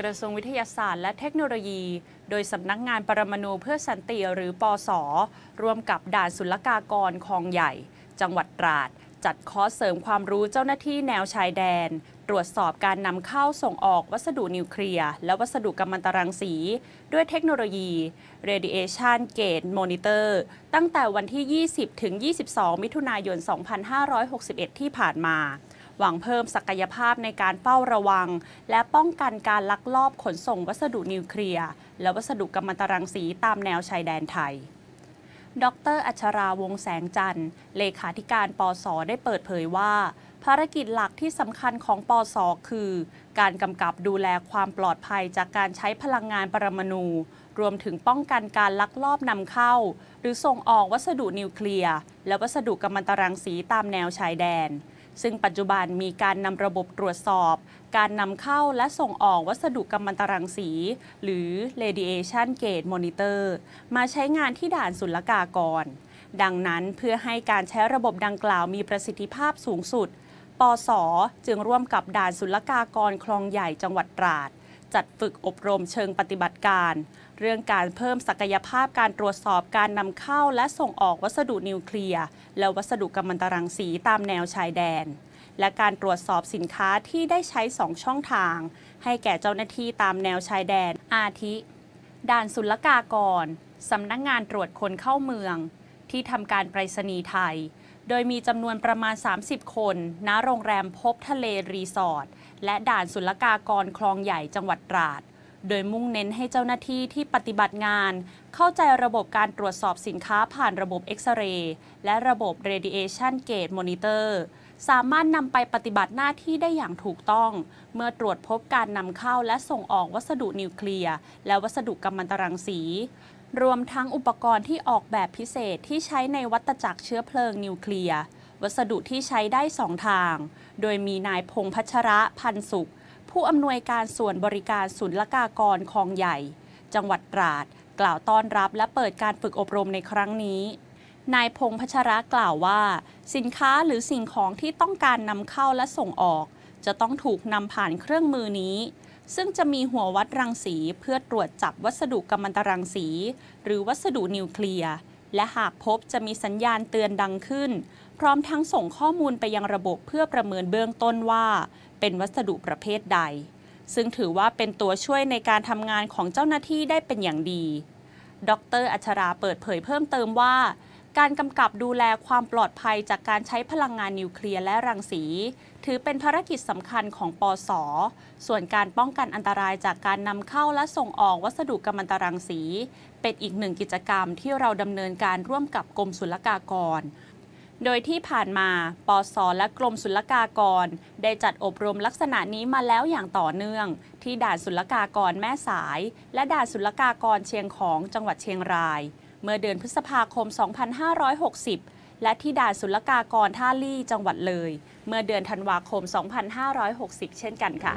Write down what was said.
กระทรวงวิทยาศาสตร์และเทคโนโลยี โดยสำนักงานปรมาณูเพื่อสันติหรือปอสอร่วมกับด่านศุลกากร คลองใหญ่ จังหวัดตราด จัดคอร์สเสริมความรู้เจ้าหน้าที่แนวชายแดน ตรวจสอบการนำเข้าส่งออกวัสดุนิวเคลียร์และวัสดุกัมมันตรังสี ด้วยเทคโนโลยี Radiation Gate Monitor ตั้งแต่วันที่ 20 ถึง 22 มิถุนายน 2561 ที่ผ่านมาหวังเพิ่มศักยภาพในการเฝ้าระวัง และป้องกันการลักลอบขนส่งวัสดุนิวเคลียร์และวัสดุกัมมันตรังสีตามแนวชายแดนไทย ดร อัชราวงแสงจันทร์ เลขาธิการปสได้เปิดเผยว่า ภารกิจหลักที่สำคัญของปสคือ การกำกับดูแลความปลอดภัยจากการใช้พลังงานปรมาณูรวมถึงป้องกันการลักลอบนำเข้า หรือส่งออกวัสดุนิวเคลียร์และวัสดุกัมมันตรังสีตามแนวชายแดนซึ่งปัจจุบันมีการนำระบบตรวจสอบ การนำเข้าและส่งออกวัสดุกำมันตรังสี หรือ radiation gate monitor มาใช้งานที่ด่านศุลกากร ดังนั้นเพื่อให้การใช้ระบบดังกล่าวมีประสิทธิภาพสูงสุด ปส จึงร่วมกับด่านศุลกากรคลองใหญ่จังหวัดตราด จัดฝึกอบรมเชิงปฏิบัติการเรื่องการเพิ่มศักยภาพการตรวจสอบการนำเข้าและส่งออกวัสดุนิวเคลียร์และวัสดุกัมมันตรังสีตามแนวชายแดน และการตรวจสอบสินค้าที่ได้ใช้สองช่องทาง ให้แก่เจ้าหน้าที่ตามแนวชายแดนอาทิ ด่านศุลกากรสำนักงงานตรวจคนเข้าเมือง ที่ทำการไปรษณีย์ไทย โดยมีจำนวนประมาณ 30 คน ณโรงแรมพบ ทะเลรีสอร์ทและด่านศุลกากรคลองใหญ่จังหวัดตราดโดยมุ่งเน้นให้เจ้าหน้าที่ที่ปฏิบัติงาน เข้าใจระบบการตรวจสอบสินค้าผ่านระบบเอ็กซเรย์และระบบเรดิเอชันเกตมอนิเตอร์สามารถนำไปปฏิบัติหน้าที่ได้อย่างถูกต้อง เมื่อตรวจพบการนำเข้าและส่งออกวัสดุนิวเคลียร์และวัสดุกัมมันตรังสี รวมทั้งอุปกรณ์ที่ออกแบบพิเศษที่ใช้ในวัตจักรเชื้อเพลิงนิวเคลียร์วัสดุที่ใช้ได้สองทางโดยมีนายพงพัชระพันสุขผู้อำนวยการส่วนบริการศูนย์ลกากรคลองใหญ่ จังหวัดตราด กล่าวต้อนรับและเปิดการฝึกอบรมในครั้งนี้ นายพงพัชระกล่าวว่า สินค้าหรือสิ่งของที่ต้องการนำเข้าและส่งออก จะต้องถูกนำผ่านเครื่องมือนี้ ซึ่งจะมีหัววัดรังสี เพื่อตรวจจับวัสดุกัมมันตรังสี หรือวัสดุนิวเคลียร์และหากพบจะมีสัญญาณเตือนดังขึ้นพร้อมทั้งส่งข้อมูลไปยังระบบเพื่อประเมินเบื้องต้นว่า เป็นวัสดุประเภทใด ซึ่งถือว่าเป็นตัวช่วยในการทำงานของเจ้าหน้าที่ได้เป็นอย่างดี ดรอัชรา เปิดเผยเพิ่มเติมว่า การกำกับดูแลความปลอดภัยจากการใช้พลังงานนิวเคลียร์และรังสี ถือเป็นภารกิจสำคัญของปอสอส่วนการป้องกันอันตรายจากการนำเข้าและส่งออกวัสดุกัมมันตรังสี เป็นอีกหนึ่งกิจกรรมที่เราดำเนินการร่วมกับกรมศุลกากรโดยที่ผ่านมา ปสและกรมศุลกากรได้จัดอบรมลักษณะนี้มาแล้วอย่างต่อเนื่อง ที่ด่านศุลกากรแม่สาย และด่านศุลกากรเชียงของจังหวัดเชียงราย เมื่อเดือนพฤษภาคม 2560 และที่ด่านศุลกากรท่าลี่จังหวัดเลย เมื่อเดือน ธันวาคม 2560 เช่นกันค่ะ